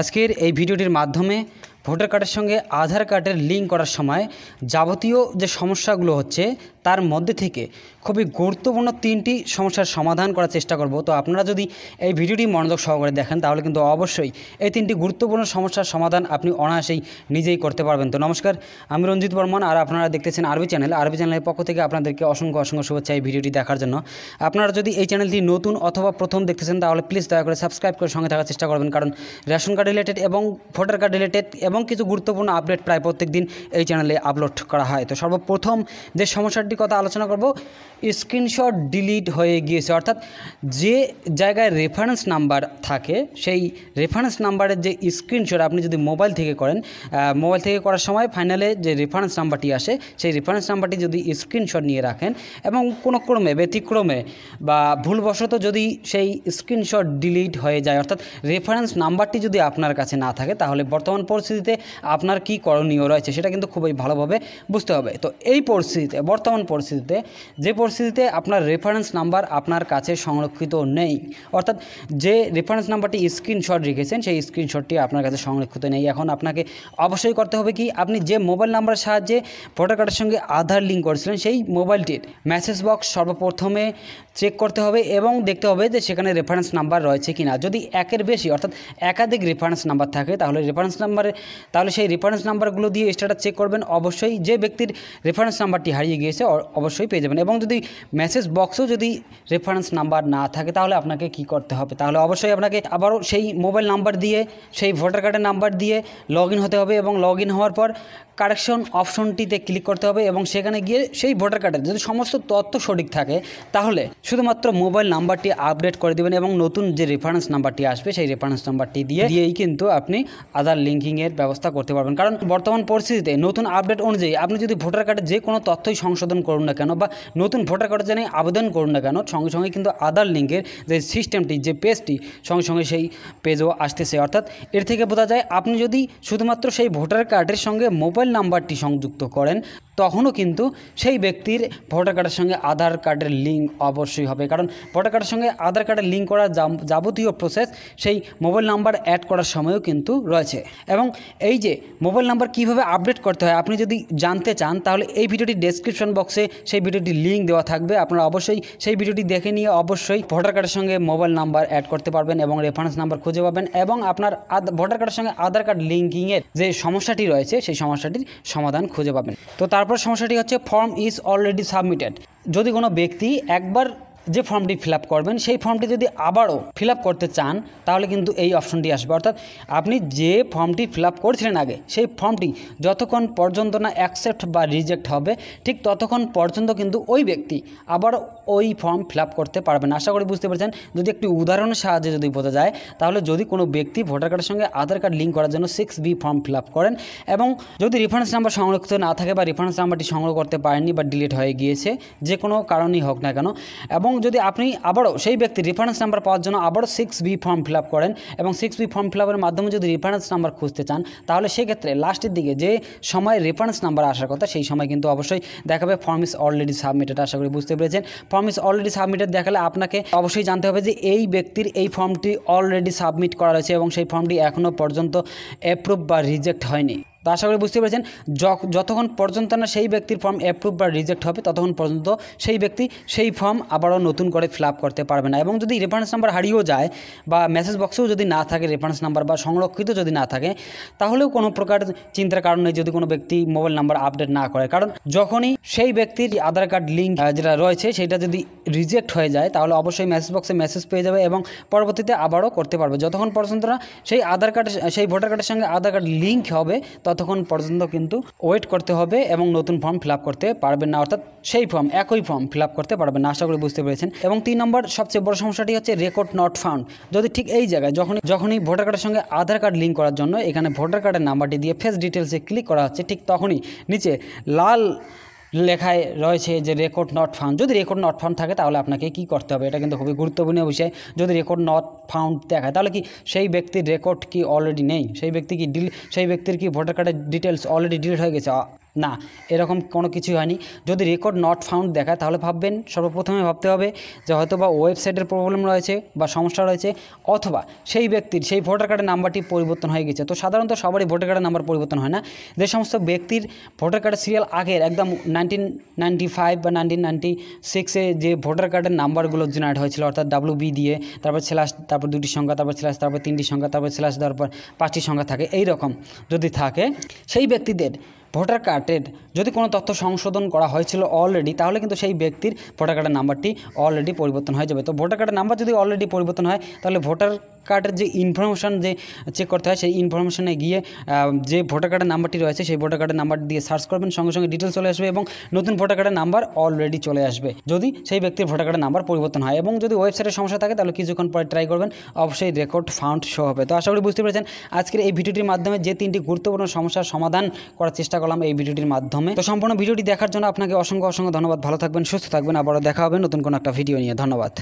আজকের এই ভিডিওটির মাধ্যমে ভোটার কার্ডের সঙ্গে আধার কার্ডের লিঙ্ক করার সময় যাবতীয় যে সমস্যাগুলো হচ্ছে তার মধ্যে থেকে খুবই গুরুত্বপূর্ণ তিনটি সমস্যার সমাধান করার চেষ্টা করব তো আপনারা যদি এই ভিডিওটি মনোযোগ সহকারে দেখেন তাহলে কিন্তু অবশ্যই এই তিনটি গুরুত্বপূর্ণ সমস্যার সমাধান আপনি অনায়াসেই নিজেই করতে পারবেন তো নমস্কার আমি রঞ্জিত বর্মন আর আপনারা দেখতেছেন আরবি চ্যানেল আরবি চ্যানেলের পক্ষ থেকে আপনাদেরকে অসংখ্য অসংখ্য শুভেচ্ছা এই ভিডিওটি দেখার জন্য আপনারা যদি এই চ্যানেলটি নতুন অথবা প্রথম দেখতেছেন তাহলে প্লিজ দয়া করে সাবস্ক্রাইব করে সঙ্গে থাকার চেষ্টা করবেন কারণ রেশন কার্ড রিলেটেড এবং ভোটার কার্ড রিলেটেড এবং এবং কিছু গুরুত্বপূর্ণ আপডেট প্রায় প্রত্যেক দিন এই চ্যানেলে আপলোড করা হয় তো সর্বপ্রথম যে সমস্যাটির কথা আলোচনা করব স্ক্রিনশট ডিলিট হয়ে গিয়েছে অর্থাৎ যে জায়গায় রেফারেন্স নাম্বার থাকে সেই রেফারেন্স নাম্বারের যে স্ক্রিনশট আপনি যদি মোবাইল থেকে করেন মোবাইল থেকে করার সময় ফাইনালে যে রেফারেন্স নাম্বারটি আসে সেই রেফারেন্স নাম্বারটি যদি স্ক্রিনশট নিয়ে রাখেন এবং কোনো ক্রমে ব্যতিক্রমে বা ভুলবশত যদি সেই স্ক্রিনশট ডিলিট হয়ে যায় অর্থাৎ রেফারেন্স নাম্বারটি যদি আপনার কাছে না থাকে তাহলে বর্তমান পরিস্থিতি পরিস্থিতিতে আপনার কি করণীয় রয়েছে সেটা কিন্তু খুবই ভালোভাবে বুঝতে হবে তো এই পরিস্থিতিতে বর্তমান পরিস্থিতিতে যে পরিস্থিতিতে আপনার রেফারেন্স নাম্বার আপনার কাছে সংরক্ষিত নেই অর্থাৎ যে রেফারেন্স নাম্বারটি স্ক্রিনশট রেখেছেন সেই স্ক্রিনশটটি আপনার কাছে সংরক্ষিত নেই এখন আপনাকে অবশ্যই করতে হবে কি আপনি যে মোবাইল নাম্বারের সাহায্যে ভোটার কার্ডের সঙ্গে আধার লিঙ্ক করেছিলেন সেই মোবাইলটির মেসেজ বক্স সর্বপ্রথমে চেক করতে হবে এবং দেখতে হবে যে সেখানে রেফারেন্স নাম্বার রয়েছে কি না যদি একের বেশি অর্থাৎ একাধিক রেফারেন্স নাম্বার থাকে তাহলে রেফারেন্স নাম্বারের তাহলে সেই রেফারেন্স নাম্বারগুলো দিয়ে স্ট্যাটাস চেক করবেন অবশ্যই যে ব্যক্তির রেফারেন্স নাম্বারটি হারিয়ে গিয়েছে অবশ্যই পেয়ে যাবেন এবং যদি মেসেজ বক্সেও যদি রেফারেন্স নাম্বার না থাকে তাহলে আপনাকে কি করতে হবে তাহলে অবশ্যই আপনাকে আবারও সেই মোবাইল নাম্বার দিয়ে সেই ভোটার কার্ডের নাম্বার দিয়ে লগ হতে হবে এবং লগ হওয়ার পর কারেকশন অপশনটিতে ক্লিক করতে হবে এবং সেখানে গিয়ে সেই ভোটার কার্ডের যদি সমস্ত তথ্য সঠিক থাকে তাহলে শুধুমাত্র মোবাইল নাম্বারটি আপডেট করে দেবেন এবং নতুন যে রেফারেন্স নাম্বারটি আসবে সেই রেফারেন্স নাম্বারটি দিয়ে দিয়েই কিন্তু আপনি আধার লিঙ্কিংয়ের ব্যবস্থা করতে পারবেন কারণ বর্তমান পরিস্থিতিতে নতুন আপডেট অনুযায়ী আপনি যদি ভোটার কার্ডে যে কোনো তথ্যই সংশোধন করুন না কেন বা নতুন ভোটার কার্ডের জন্য আবেদন করুন না কেন সঙ্গে সঙ্গে কিন্তু আধার লিঙ্কের যে সিস্টেমটি যে পেজটি সঙ্গে সঙ্গে সেই পেজও আসতেছে অর্থাৎ এর থেকে বোঝা যায় আপনি যদি শুধুমাত্র সেই ভোটার কার্ডের সঙ্গে মোবাইল মোবাইল নাম্বারটি সংযুক্ত করেন তখনও কিন্তু সেই ব্যক্তির ভোটার কার্ডের সঙ্গে আধার কার্ডের লিঙ্ক অবশ্যই হবে কারণ ভোটার কার্ডের সঙ্গে আধার কার্ডের লিঙ্ক করার যাবতীয় প্রসেস সেই মোবাইল নাম্বার অ্যাড করার সময়ও কিন্তু রয়েছে এবং এই যে মোবাইল নাম্বার কিভাবে আপডেট করতে হয় আপনি যদি জানতে চান তাহলে এই ভিডিওটি ডেসক্রিপশন বক্সে সেই ভিডিওটির লিঙ্ক দেওয়া থাকবে আপনারা অবশ্যই সেই ভিডিওটি দেখে নিয়ে অবশ্যই ভোটার কার্ডের সঙ্গে মোবাইল নাম্বার অ্যাড করতে পারবেন এবং রেফারেন্স নাম্বার খুঁজে পাবেন এবং আপনার ভোটার কার্ডের সঙ্গে আধার কার্ড লিঙ্কিংয়ের যে সমস্যাটি রয়েছে সেই সমস্যাটি সমস্যাটির সমাধান খুঁজে পাবেন তো তারপর সমস্যাটি হচ্ছে ফর্ম ইজ অলরেডি সাবমিটেড যদি কোনো ব্যক্তি একবার যে ফর্মটি ফিল করবেন সেই ফর্মটি যদি আবারও ফিল করতে চান তাহলে কিন্তু এই অপশনটি আসবে অর্থাৎ আপনি যে ফর্মটি ফিল করেছিলেন আগে সেই ফর্মটি যতক্ষণ পর্যন্ত না অ্যাকসেপ্ট বা রিজেক্ট হবে ঠিক ততক্ষণ পর্যন্ত কিন্তু ওই ব্যক্তি আবার ওই ফর্ম ফিল করতে পারবেন আশা করি বুঝতে পারছেন যদি একটি উদাহরণের সাহায্যে যদি বোঝা যায় তাহলে যদি কোনো ব্যক্তি ভোটার কার্ডের সঙ্গে আধার কার্ড লিঙ্ক করার জন্য সিক্স বি ফর্ম ফিল করেন এবং যদি রেফারেন্স নাম্বার সংরক্ষিত না থাকে বা রেফারেন্স নাম্বারটি সংগ্রহ করতে পারেনি বা ডিলিট হয়ে গিয়েছে যে কোনো কারণেই হোক না কেন এবং যদি আপনি আবারও সেই ব্যক্তি রেফারেন্স নাম্বার পাওয়ার জন্য আবারও সিক্স বি ফর্ম ফিল করেন এবং সিক্স বি ফর্ম ফিল মাধ্যমে যদি রেফারেন্স নাম্বার খুঁজতে চান তাহলে সেক্ষেত্রে লাস্টের দিকে যে সময় রেফারেন্স নাম্বার আসার কথা সেই সময় কিন্তু অবশ্যই দেখাবে ফর্ম ইস অলরেডি সাবমিটেড আশা করি বুঝতে পেরেছেন ফর্ম ইস অলরেডি সাবমিটেড দেখালে আপনাকে অবশ্যই জানতে হবে যে এই ব্যক্তির এই ফর্মটি অলরেডি সাবমিট করা রয়েছে এবং সেই ফর্মটি এখনও পর্যন্ত অ্যাপ্রুভ বা রিজেক্ট হয়নি তো আশা করি বুঝতে পেরেছেন যতক্ষণ পর্যন্ত না সেই ব্যক্তির ফর্ম অ্যাপ্রুভ বা রিজেক্ট হবে ততক্ষণ পর্যন্ত সেই ব্যক্তি সেই ফর্ম আবারও নতুন করে ফিল করতে পারবে না এবং যদি রেফারেন্স নাম্বার হারিয়েও যায় বা মেসেজ বক্সেও যদি না থাকে রেফারেন্স নাম্বার বা সংরক্ষিত যদি না থাকে তাহলেও কোনো প্রকার চিন্তার কারণে যদি কোনো ব্যক্তি মোবাইল নাম্বার আপডেট না করে কারণ যখনই সেই ব্যক্তির আধার কার্ড লিঙ্ক যেটা রয়েছে সেটা যদি রিজেক্ট হয়ে যায় তাহলে অবশ্যই মেসেজ বক্সে মেসেজ পেয়ে যাবে এবং পরবর্তীতে আবারও করতে পারবে যতক্ষণ পর্যন্ত না সেই আধার কার্ড সেই ভোটার কার্ডের সঙ্গে আধার কার্ড লিঙ্ক হবে তত ততক্ষণ পর্যন্ত কিন্তু ওয়েট করতে হবে এবং নতুন ফর্ম ফিল করতে পারবেন না অর্থাৎ সেই ফর্ম একই ফর্ম ফিল করতে পারবেন না আশা করি বুঝতে পেরেছেন এবং তিন নম্বর সবচেয়ে বড় সমস্যাটি হচ্ছে রেকর্ড নট ফাউন্ড যদি ঠিক এই জায়গায় যখনই যখনই ভোটার কার্ডের সঙ্গে আধার কার্ড লিঙ্ক করার জন্য এখানে ভোটার কার্ডের নাম্বারটি দিয়ে ফেস ডিটেলসে ক্লিক করা হচ্ছে ঠিক তখনই নিচে লাল লেখায় রয়েছে যে রেকর্ড নট ফাউন্ড যদি রেকর্ড নট ফাউন্ড থাকে তাহলে আপনাকে কি করতে হবে এটা কিন্তু খুবই গুরুত্বপূর্ণ বিষয় যদি রেকর্ড নট ফাউন্ড দেখায় তাহলে কি সেই ব্যক্তির রেকর্ড কি অলরেডি নেই সেই ব্যক্তি কি ডিল সেই ব্যক্তির কি ভোটার কার্ডের ডিটেলস অলরেডি ডিলিট হয়ে গেছে না এরকম কোনো কিছু হয়নি যদি রেকর্ড নট ফাউন্ড দেখায় তাহলে ভাববেন সর্বপ্রথমে ভাবতে হবে যে হয়তো বা ওয়েবসাইটের প্রবলেম রয়েছে বা সমস্যা রয়েছে অথবা সেই ব্যক্তির সেই ভোটার কার্ডের নাম্বারটি পরিবর্তন হয়ে গেছে তো সাধারণত সবারই ভোটার কার্ডের নাম্বার পরিবর্তন হয় না যে সমস্ত ব্যক্তির ভোটার কার্ডের সিরিয়াল আগের একদম নাইনটিন নাইনটি ফাইভ বা নাইনটিন নাইনটি সিক্সে যে ভোটার কার্ডের নাম্বারগুলো জেনারেট হয়েছিল অর্থাৎ ডাব্লু বি দিয়ে তারপর স্ল্যাশ তারপর দুটি সংখ্যা তারপর স্ল্যাশ তারপর তিনটি সংখ্যা তারপর স্ল্যাশ দেওয়ার পর পাঁচটি সংখ্যা থাকে এই রকম যদি থাকে সেই ব্যক্তিদের ভোটার কার্ডের যদি কোনো তথ্য সংশোধন করা হয়েছিল অলরেডি তাহলে কিন্তু সেই ব্যক্তির ভোটার কার্ডের নাম্বারটি অলরেডি পরিবর্তন হয়ে যাবে তো ভোটার কার্ডের নাম্বার যদি অলরেডি পরিবর্তন হয় তাহলে ভোটার কার্ডের যে ইনফরমেশান যে চেক করতে হয় সেই ইনফরমেশানে গিয়ে যে ভোটার কার্ডের নাম্বারটি রয়েছে সেই ভোটার কার্ডের নাম্বার দিয়ে সার্চ করবেন সঙ্গে সঙ্গে ডিটেলস চলে আসবে এবং নতুন ভোটার কার্ডের নাম্বার অলরেডি চলে আসবে যদি সেই ব্যক্তির ভোটার কার্ডের নাম্বার পরিবর্তন হয় এবং যদি ওয়েবসাইটের সমস্যা থাকে তাহলে কিছুক্ষণ পরে ট্রাই করবেন অবশ্যই রেকর্ড ফাউন্ড শো হবে তো আশা করি বুঝতে পেরেছেন আজকের এই ভিডিওটির মাধ্যমে যে তিনটি গুরুত্বপূর্ণ সমস্যার সমাধান করার চেষ্টা করলাম এই ভিডিওটির মাধ্যমে তো সম্পূর্ণ ভিডিওটি দেখার জন্য আপনাকে অসংখ্য অসংখ্য ধন্যবাদ ভালো থাকবেন সুস্থ থাকবেন আবারও দেখা হবে নতুন কোনো একটা ভিডিও নিয়ে ধন্যবাদ